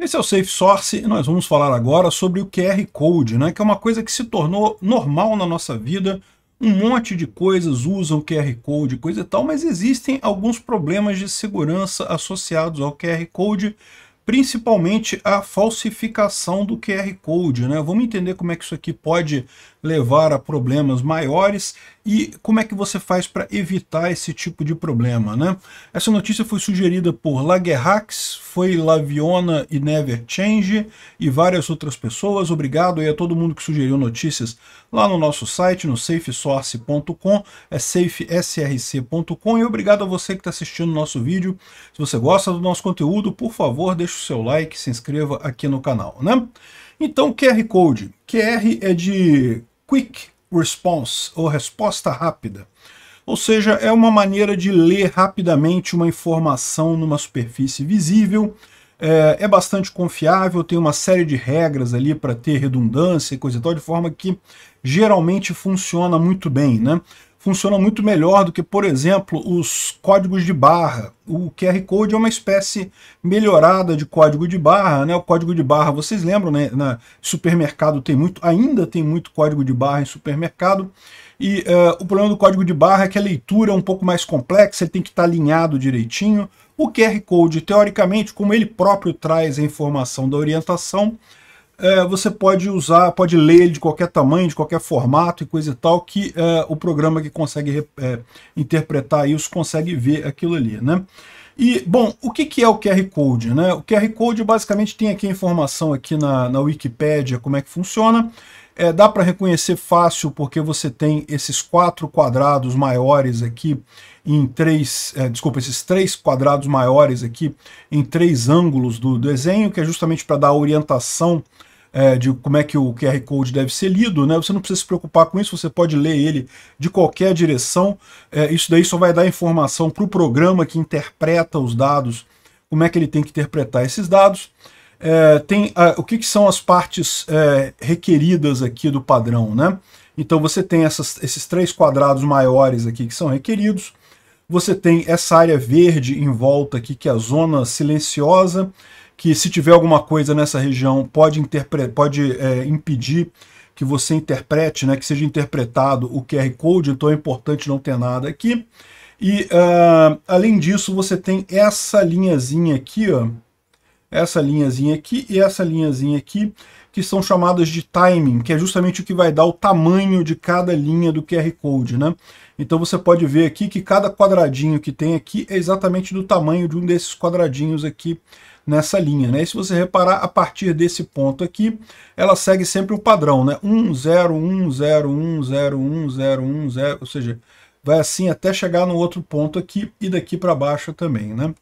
Esse é o Safe Source e nós vamos falar agora sobre o QR Code, né, que é uma coisa que se tornou normal na nossa vida. Um monte de coisas usam QR Code, coisa e tal, mas existem alguns problemas de segurança associados ao QR Code, principalmente a falsificação do QR Code. Né? Vamos entender como é que isso aqui pode levar a problemas maiores e como é que você faz para evitar esse tipo de problema, né? Essa notícia foi sugerida por Lagerhax, foi Laviona e Never Change e várias outras pessoas. Obrigado aí a todo mundo que sugeriu notícias lá no nosso site, no safesource.com, é safesrc.com e obrigado a você que está assistindo o nosso vídeo. Se você gosta do nosso conteúdo, por favor, deixe o seu like, se inscreva aqui no canal, né? Então, QR Code. QR é de Quick Response, ou resposta rápida. Ou seja, é uma maneira de ler rapidamente uma informação numa superfície visível, é, é, bastante confiável, tem uma série de regras ali para ter redundância e coisa e tal, de forma que geralmente funciona muito bem, né? funcionam muito melhor do que, por exemplo, os códigos de barra. O QR Code é uma espécie melhorada de código de barra, né? O código de barra, vocês lembram, né? Na supermercado tem muito, ainda tem muito código de barra em supermercado. E uh, o problema do código de barra é que a leitura é um pouco mais complexa, ele tem que estar tá alinhado direitinho. O QR Code, teoricamente, como ele próprio traz a informação da orientação, é, você pode usar, pode ler ele de qualquer tamanho, de qualquer formato e coisa e tal, que é, o programa que consegue é, interpretar isso consegue ver aquilo ali, né? E, bom, o que, que é o QR Code? Né? O QR Code basicamente tem aqui a informação aqui na, na Wikipédia, como é que funciona. É, dá para reconhecer fácil porque você tem esses quatro quadrados maiores aqui em três, é, desculpa, esses três quadrados maiores aqui em três ângulos do desenho, que é justamente para dar orientação é, de como é que o QR Code deve ser lido, né? Você não precisa se preocupar com isso, você pode ler ele de qualquer direção. É, isso daí só vai dar informação para o programa que interpreta os dados, como é que ele tem que interpretar esses dados. É, tem a, o que, que, são as partes é, requeridas aqui do padrão, né? Então você tem essas, esses três quadrados maiores aqui que são requeridos, você tem essa área verde em volta aqui que é a zona silenciosa, que se tiver alguma coisa nessa região pode, pode é, impedir que você interprete, né, que seja interpretado o QR Code, então é importante não ter nada aqui. E uh, além disso, você tem essa linhazinha aqui, ó, essa linhazinha aqui e essa linhazinha aqui, que são chamadas de timing, que é justamente o que vai dar o tamanho de cada linha do QR Code. Né? Então você pode ver aqui que cada quadradinho que tem aqui é exatamente do tamanho de um desses quadradinhos aqui nessa linha. Né? E se você reparar, a partir desse ponto aqui, ela segue sempre o padrão, né? 1, 0, 1, 0, 1, 0, 1, 0, 1, 0, ou seja, vai assim até chegar no outro ponto aqui e daqui para baixo também. Né?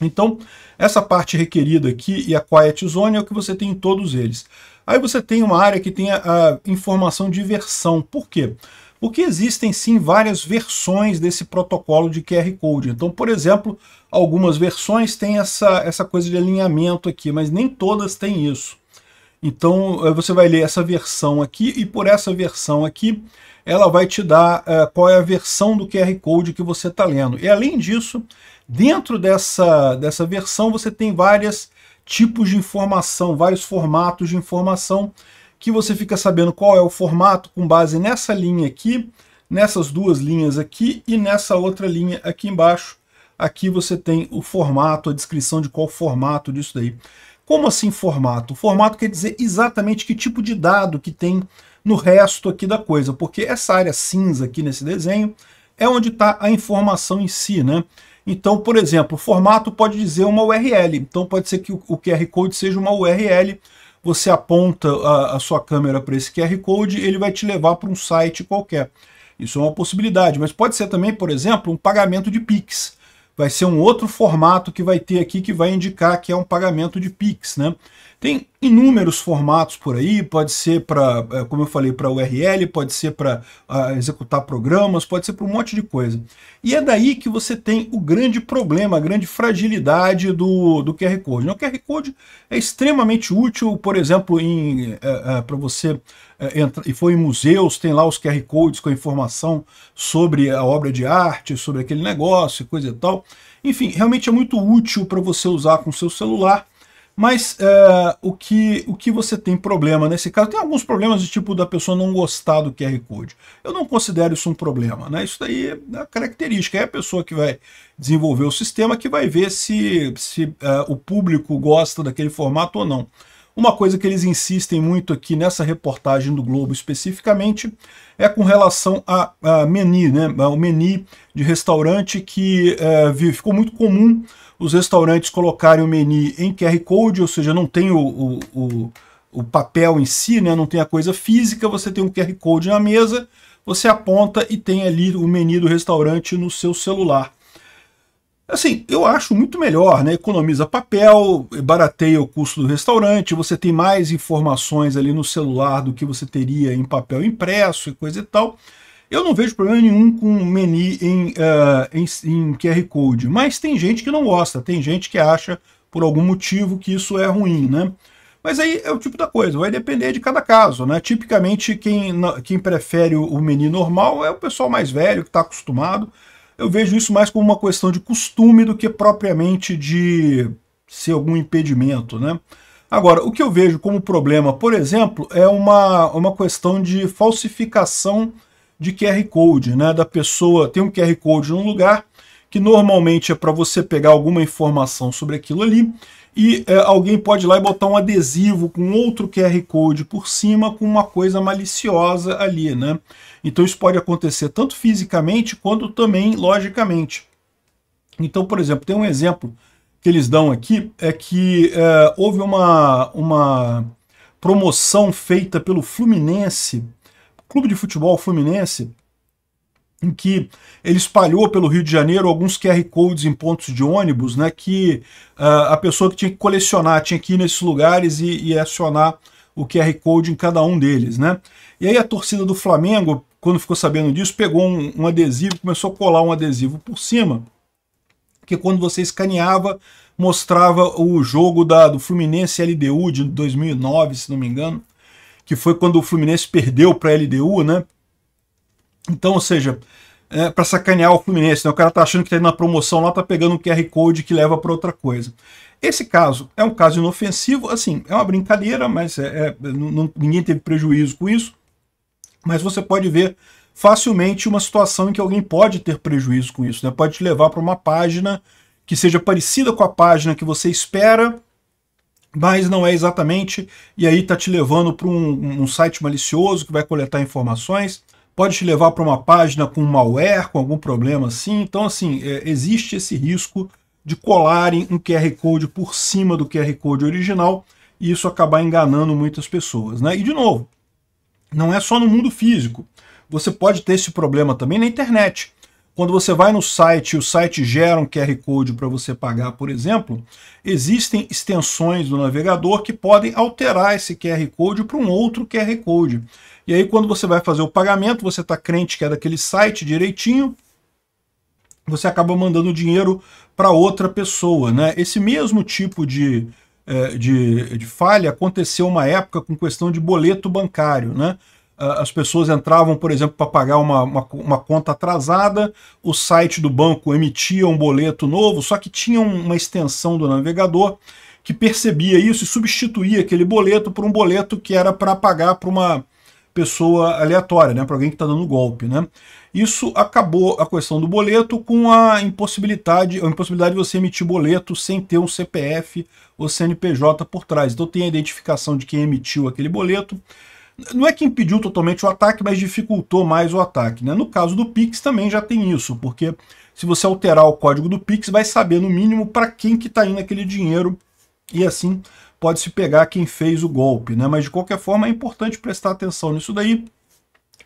Então, essa parte requerida aqui e a Quiet Zone é o que você tem em todos eles. Aí você tem uma área que tem a, a informação de versão. Por quê? Porque existem sim várias versões desse protocolo de QR Code. Então, por exemplo, algumas versões têm essa, essa coisa de alinhamento aqui, mas nem todas têm isso. Então eh, você vai ler essa versão aqui e por essa versão aqui ela vai te dar uh, qual é a versão do QR Code que você está lendo. E além disso, dentro dessa, dessa versão você tem vários tipos de informação, vários formatos de informação que você fica sabendo qual é o formato com base nessa linha aqui, nessas duas linhas aqui e nessa outra linha aqui embaixo. Aqui você tem o formato, a descrição de qual formato disso daí. Como assim formato? Formato quer dizer exatamente que tipo de dado que tem no resto aqui da coisa, porque essa área cinza aqui nesse desenho é onde está a informação em si, né? Então, por exemplo, formato pode dizer uma URL. Então pode ser que o QR Code seja uma URL. Você aponta a, a sua câmera para esse QR Code, ele vai te levar para um site qualquer. Isso é uma possibilidade, mas pode ser também, por exemplo, um pagamento de Pix vai ser um outro formato que vai ter aqui que vai indicar que é um pagamento de Pix, né? Tem inúmeros formatos por aí, pode ser para, é, como eu falei, para URL, pode ser para uh, ah, executar programas, pode ser para um monte de coisa. E é daí que você tem o grande problema, a grande fragilidade do, do QR Code. Né? O QR Code é extremamente útil, por exemplo, em, uh, é, uh, é, para você entrar e foi em museus, tem lá os QR Codes com informação sobre a obra de arte, sobre aquele negócio, coisa e tal. Enfim, realmente é muito útil para você usar com seu celular, mas é, o, que, o que você tem problema nesse caso? Tem alguns problemas de tipo da pessoa não gostar do QR Code. Eu não considero isso um problema, né? Isso daí é a característica, é a pessoa que vai desenvolver o sistema que vai ver se, se é, o público gosta daquele formato ou não. Uma coisa que eles insistem muito aqui nessa reportagem do Globo especificamente é com relação a, a menu, né? O menu de restaurante que é, ficou muito comum os restaurantes colocarem o menu em QR Code, ou seja, não tem o, o, o, o papel em si, né? não tem a coisa física, você tem um QR Code na mesa, você aponta e tem ali o menu do restaurante no seu celular. Assim, eu acho muito melhor, né? Economiza papel, barateia o custo do restaurante, você tem mais informações ali no celular do que você teria em papel impresso e coisa e tal. Eu não vejo problema nenhum com menu em, uh, em, em QR Code, mas tem gente que não gosta, tem gente que acha por algum motivo que isso é ruim, né? Mas aí é o tipo da coisa, vai depender de cada caso, né? Tipicamente quem, quem prefere o menu normal é o pessoal mais velho que está acostumado, eu vejo isso mais como uma questão de costume do que propriamente de ser algum impedimento, né? Agora, o que eu vejo como problema, por exemplo, é uma, uma questão de falsificação de QR Code, né? Da pessoa tem um QR Code num lugar, que normalmente é para você pegar alguma informação sobre aquilo ali, e é, alguém pode ir lá e botar um adesivo com outro QR Code por cima com uma coisa maliciosa ali, né? Então isso pode acontecer tanto fisicamente quanto também logicamente. Então, por exemplo, tem um exemplo que eles dão aqui, é que é, houve uma, uma promoção feita pelo Fluminense, Clube de Futebol Fluminense, em que ele espalhou pelo Rio de Janeiro alguns QR Codes em pontos de ônibus, né, que uh, a pessoa que tinha que colecionar tinha que ir nesses lugares e, e, acionar o QR Code em cada um deles. Né? E aí a torcida do Flamengo, quando ficou sabendo disso, pegou um, um adesivo, começou a colar um adesivo por cima, que quando você escaneava, mostrava o jogo da, do Fluminense LDU de 2009, se não me engano, que foi quando o Fluminense perdeu para a LDU, né? Então, ou seja, é, para sacanear o Fluminense, né? o cara tá achando que tá indo na promoção lá, tá pegando um QR Code que leva para outra coisa. Esse caso é um caso inofensivo, assim, é uma brincadeira, mas é, é, não, ninguém teve prejuízo com isso. Mas você pode ver facilmente uma situação em que alguém pode ter prejuízo com isso, né? Pode te levar para uma página que seja parecida com a página que você espera, mas não é exatamente, e aí está te levando para um, um, site malicioso que vai coletar informações pode te levar para uma página com malware, com algum problema assim. Então, assim, é, existe esse risco de colarem um QR Code por cima do QR Code original e isso acabar enganando muitas pessoas. Né? E, de novo, não é só no mundo físico. Você pode ter esse problema também na internet. Quando você vai no site e o site gera um QR Code para você pagar, por exemplo, existem extensões do navegador que podem alterar esse QR Code para um outro QR Code. E aí quando você vai fazer o pagamento, você está crente que é daquele site direitinho, você acaba mandando dinheiro para outra pessoa. Né? Esse mesmo tipo de, eh, de, de falha aconteceu uma época com questão de boleto bancário. Né? Ah, as pessoas entravam, por exemplo, para pagar uma, uma, uma, conta atrasada, o site do banco emitia um boleto novo, só que tinha uma extensão do navegador que percebia isso e substituía aquele boleto por um boleto que era para pagar para uma pessoa aleatória, né, para alguém que está dando golpe. Né? Isso acabou a questão do boleto com a impossibilidade, a impossibilidade de você emitir boleto sem ter um CPF ou CNPJ por trás. Então tem a identificação de quem emitiu aquele boleto, não é que impediu totalmente o ataque, mas dificultou mais o ataque. Né? No caso do Pix também já tem isso, porque se você alterar o código do Pix, vai saber no mínimo para quem que está indo aquele dinheiro e assim pode-se pegar quem fez o golpe. Né? Mas de qualquer forma é importante prestar atenção nisso daí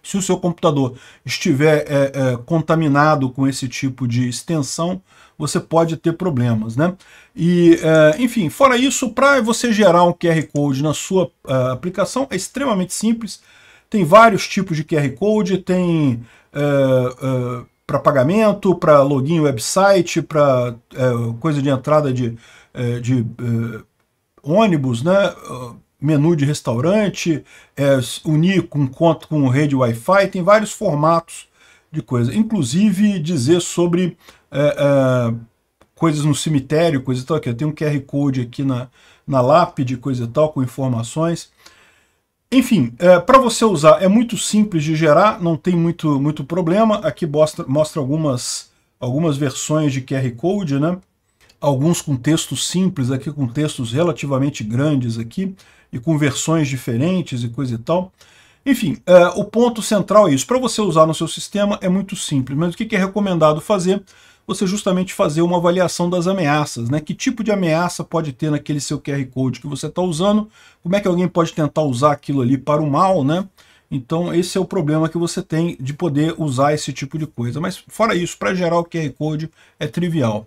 se o seu computador estiver é, é, contaminado com esse tipo de extensão, você pode ter problemas, né? E, é, enfim, fora isso, para você gerar um QR Code na sua é, aplicação, é extremamente simples. Tem vários tipos de QR Code, tem é, é, para pagamento, para login website, para coisa de entrada de, de ônibus, né? menu de restaurante, é, unir com conto com rede Wi-Fi, tem vários formatos de coisa. Inclusive dizer sobre é, é, coisas no cemitério, coisa e tal. Aqui, tem um QR Code aqui na, na lápide, coisa e tal, com informações. Enfim, é, para você usar é muito simples de gerar, não tem muito, muito problema. Aqui mostra, mostra algumas, algumas versões de QR Code, né? alguns com textos simples aqui, com textos relativamente grandes aqui, e com versões diferentes e coisa e tal. Enfim, é, o ponto central é isso. Para você usar no seu sistema é muito simples, mas o que, que é recomendado fazer? Você justamente fazer uma avaliação das ameaças, né? Que tipo de ameaça pode ter naquele seu QR Code que você está usando? Como é que alguém pode tentar usar aquilo ali para o mal, né? Então esse é o problema que você tem de poder usar esse tipo de coisa. Mas fora isso, para gerar o QR Code é trivial.